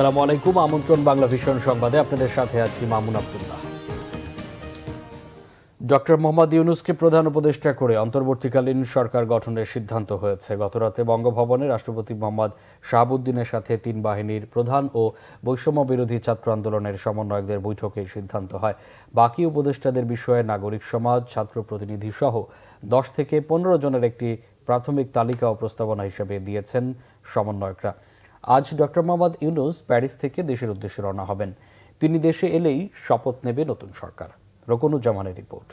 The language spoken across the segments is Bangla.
আসসালামু আলাইকুম আমন্ত্রণ বাংলা ভীষণ সংবাদে আপনাদের সাথে আছি মামুন আবদুল্লাহ ডক্টর মোহাম্মদ ইউনুসকে প্রধান উপদেষ্টা করে অন্তর্বর্তীকালীন সরকার গঠনের সিদ্ধান্ত হয়েছে গতরাতে বঙ্গভবনে রাষ্ট্রপতি মোহাম্মদ শাহাবুদ্দিনের সাথে তিন বাহিনীর প্রধান ও বৈষম্য বিরোধী ছাত্র আন্দোলনের সমন্বয়কদের বৈঠকে সিদ্ধান্ত হয় বাকি উপদেষ্টাদের বিষয়ে নাগরিক সমাজ ছাত্র প্রতিনিধি সহ দশ থেকে পনেরো জনের একটি প্রাথমিক তালিকা ও প্রস্তাবনা হিসেবে দিয়েছেন সমন্বয়করা আজ ডক্টর মোহাম্মদ ইউনুস প্যারিস থেকে দেশের উদ্দেশ্যে রওনা হবেন তিনি দেশে এলেই শপথ নেবে নতুন সরকার রকনুজ্জামানের রিপোর্ট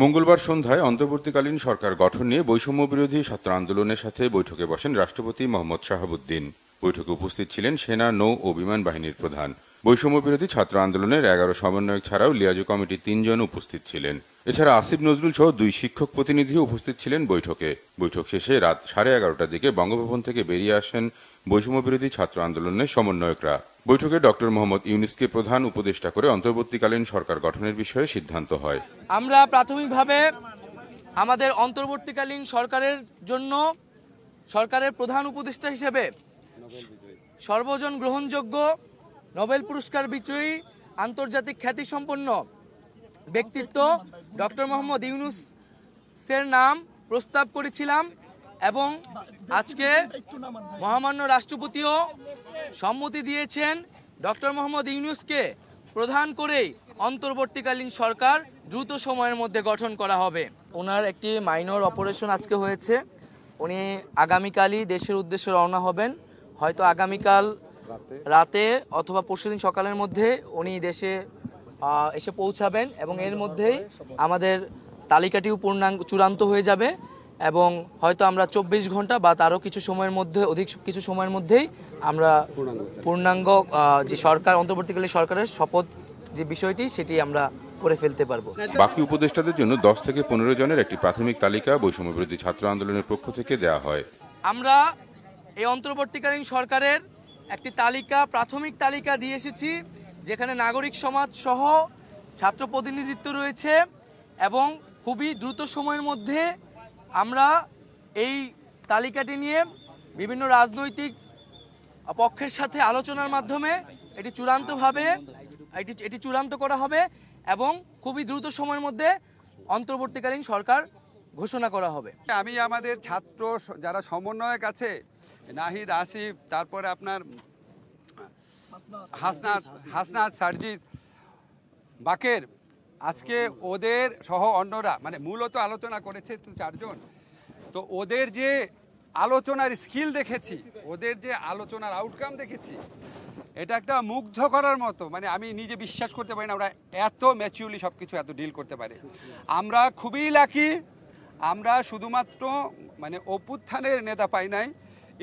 মঙ্গলবার সন্ধ্যায় অন্তর্বর্তীকালীন সরকার গঠন নিয়ে বৈষম্য বিরোধী ছাত্র আন্দোলনের সাথে বৈঠকে বসেন রাষ্ট্রপতি মোহাম্মদ শাহাবুদ্দিন বৈঠকে উপস্থিত ছিলেন সেনা নৌ ও বিমান বাহিনীর প্রধান বৈষম্য বিরোধী ছাত্র আন্দোলনের এগারো সমন্বয়ক ছাড়াও লিয়াজু কমিটির তিনজন উপস্থিত ছিলেন এছাড়া আসিফ নজরুল সহ দুই শিক্ষক প্রতিনিধিও উপস্থিত ছিলেন বৈঠকে বৈঠক শেষে রাত সাড়ে এগারোটার দিকে বঙ্গভবন থেকে বেরিয়ে আসেন বৈষম্য বিরোধী ছাত্র আন্দোলনের সমন্বয়করা বৈঠকে ডক্টর মোহাম্মদ ইউনিসকে প্রধান উপদেষ্টা করে অন্তর্বর্তীকালীন সরকার গঠনের বিষয়ে সিদ্ধান্ত হয় আমরা প্রাথমিকভাবে আমাদের অন্তর্বর্তীকালীন সরকারের জন্য সরকারের প্রধান উপদেষ্টা হিসেবে সর্বজন গ্রহণযোগ্য নোবেল পুরস্কার বিজয়ী আন্তর্জাতিক খ্যাতিসম্পন্ন ব্যক্তিত্ব ডক্টর মোহাম্মদ ইউনুসের নাম প্রস্তাব করেছিলাম এবং আজকে মহামান্য রাষ্ট্রপতিও সম্মতি দিয়েছেন ডক্টর মোহাম্মদ ইউনুসকে প্রধান করেই অন্তর্বর্তীকালীন সরকার দ্রুত সময়ের মধ্যে গঠন করা হবে ওনার একটি মাইনর অপারেশন আজকে হয়েছে উনি আগামীকালই দেশের উদ্দেশ্যে রওনা হবেন হয়তো আগামীকাল রাতে অথবা পরশুদিন সকালের মধ্যে উনি দেশে এসে পৌঁছাবেন এবং এর মধ্যেই আমাদের তালিকাটিও পূর্ণাঙ্গ চূড়ান্ত হয়ে যাবে এবং হয়তো আমরা চব্বিশ ঘন্টা বা তারও কিছু সময়ের মধ্যে অধিক কিছু সময়ের মধ্যেই আমরা পূর্ণাঙ্গ যে সরকার অন্তর্বর্তীকালীন সরকারের শপথ যে বিষয়টি সেটি আমরা করে ফেলতে পারবো বাকি উপদেষ্টাদের জন্য দশ থেকে পনেরো জনের একটি প্রাথমিক তালিকা বৈষম্য বিরোধী ছাত্র আন্দোলনের পক্ষ থেকে দেয়া হয় আমরা এই অন্তর্বর্তীকালীন সরকারের একটি তালিকা প্রাথমিক তালিকা দিয়ে এসেছি যেখানে নাগরিক সমাজ সহ ছাত্র প্রতিনিধিত্ব রয়েছে এবং খুবই দ্রুত সময়ের মধ্যে আমরা এই তালিকাটি নিয়ে বিভিন্ন রাজনৈতিক পক্ষের সাথে আলোচনার মাধ্যমে এটি চূড়ান্তভাবে এটি এটি চূড়ান্ত করা হবে এবং খুবই দ্রুত সময়ের মধ্যে অন্তর্বর্তীকালীন সরকার ঘোষণা করা হবে আমি আমাদের ছাত্র যারা সমন্বয়ক আছে নাহিদ আসিফ তারপরে আপনার হাসনাথ হাসনাথ সার্জিৎ বাকের আজকে ওদের সহ অন্যরা মানে মূলত আলোচনা করেছে তো চারজন তো ওদের যে আলোচনার স্কিল দেখেছি ওদের যে আলোচনার আউটকাম দেখেছি এটা একটা মুগ্ধ করার মতো মানে আমি নিজে বিশ্বাস করতে পারি না ওরা এত ম্যাচিউরলি সব কিছু এত ডিল করতে পারে আমরা খুবই লাকি আমরা শুধুমাত্র মানে অপুত্থানের নেতা পাই নাই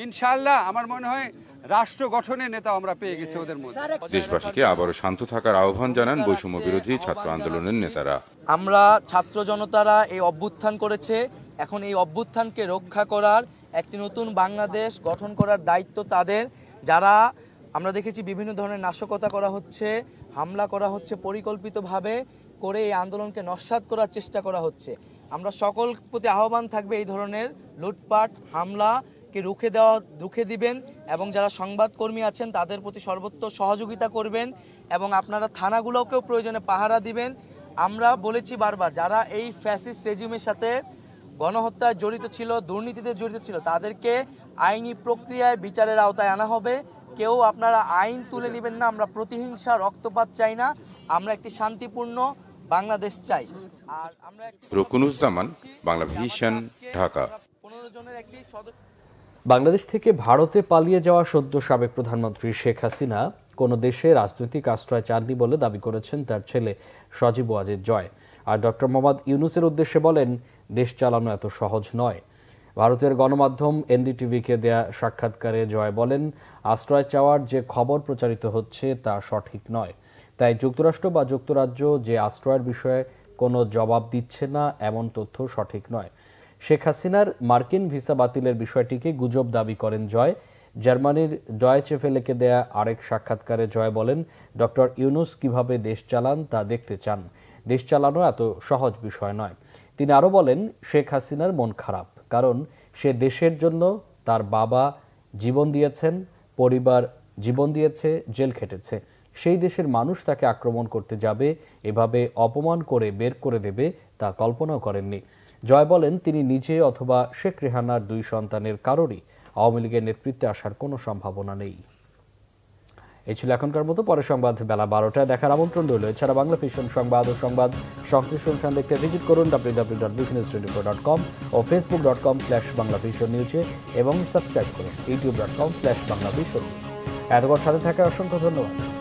ইনশাল্লাহ আমার মনে হয় রাষ্ট্র গঠনের নেতা আমরা পেয়ে গেছি ওদের মধ্যে দেশবাসীকে আবারও শান্ত থাকার আহ্বান জানান বৈষম্য বিরোধী ছাত্র আন্দোলনের নেতারা আমরা ছাত্র জনতারা এই অভ্যুত্থান করেছে এখন এই অভ্যুত্থানকে রক্ষা করার একটি নতুন বাংলাদেশ গঠন করার দায়িত্ব তাদের যারা আমরা দেখেছি বিভিন্ন ধরনের নাশকতা করা হচ্ছে হামলা করা হচ্ছে পরিকল্পিতভাবে করে এই আন্দোলনকে নস্বাত করার চেষ্টা করা হচ্ছে আমরা সকল প্রতি আহ্বান থাকবে এই ধরনের লুটপাট হামলা কে রুখে দেওয়া রুখে দিবেন এবং যারা সংবাদকর্মী আছেন তাদের প্রতি সর্বত্র সহযোগিতা করবেন এবং আপনারা থানাগুলোকেও প্রয়োজনে পাহারা দিবেন আমরা বলেছি বারবার যারা এই ফ্যাসিস্ট রেজিমের সাথে গণহত্যায় জড়িত ছিল দুর্নীতিতে জড়িত ছিল তাদেরকে আইনি প্রক্রিয়ায় বিচারের আওতায় আনা হবে কেউ আপনারা আইন তুলে নেবেন না আমরা প্রতিহিংসা রক্তপাত চাই না আমরা একটি শান্তিপূর্ণ বাংলাদেশ চাই আর আমরা রকুনুজ্জামান বাংলা ভিশন ঢাকা পনেরো জনের একটি সদস্য বাংলাদেশ থেকে ভারতে পালিয়ে যাওয়া সদ্য সাবেক প্রধানমন্ত্রী শেখ হাসিনা কোনো দেশে রাজনৈতিক আশ্রয় চাননি বলে দাবি করেছেন তার ছেলে সজীব ওয়াজেদ জয় আর ডক্টর মোহাম্মদ ইউনুসের উদ্দেশ্যে বলেন দেশ চালানো এত সহজ নয় ভারতের গণমাধ্যম এনডিটিভিকে দেয়া সাক্ষাৎকারে জয় বলেন আশ্রয় চাওয়ার যে খবর প্রচারিত হচ্ছে তা সঠিক নয় তাই যুক্তরাষ্ট্র বা যুক্তরাজ্য যে আশ্রয়ের বিষয়ে কোনো জবাব দিচ্ছে না এমন তথ্য সঠিক নয় শেখ হাসিনার মার্কিন ভিসা বাতিলের বিষয়টিকে গুজব দাবি করেন জয় জার্মানির ডয়েচে ফেলেকে দেয়া আরেক সাক্ষাৎকারে জয় বলেন ডক্টর ইউনুস কিভাবে দেশ চালান তা দেখতে চান দেশ চালানো এত সহজ বিষয় নয় তিনি আরও বলেন শেখ হাসিনার মন খারাপ কারণ সে দেশের জন্য তার বাবা জীবন দিয়েছেন পরিবার জীবন দিয়েছে জেল খেটেছে সেই দেশের মানুষ তাকে আক্রমণ করতে যাবে এভাবে অপমান করে বের করে দেবে তা কল্পনাও করেননি জয় বলেন তিনি নিজে অথবা শেখ রেহানার দুই সন্তানের কারোরই আওয়ামী লীগের নেতৃত্বে আসার কোনো সম্ভাবনা নেই এ ছিল এখনকার মতো পরে সংবাদ বেলা বারোটায় দেখার আমন্ত্রণ রইল এছাড়া বাংলা ফিশন সংবাদ ও সংবাদ সংশ্লিষ্ট অনুষ্ঠান দেখতে ভিজিট করুন ডাব্লিউ ডাব্লিউ ডাব্লিউ ফিনিস টোয়েন্টি ফোর ডট কম ও Facebook dot com slash Bangla vision নিউজে এবং সাবস্ক্রাইব করুন YouTube dot com slash Bangla vision এতবার সাথে থাকা অসংখ্য ধন্যবাদ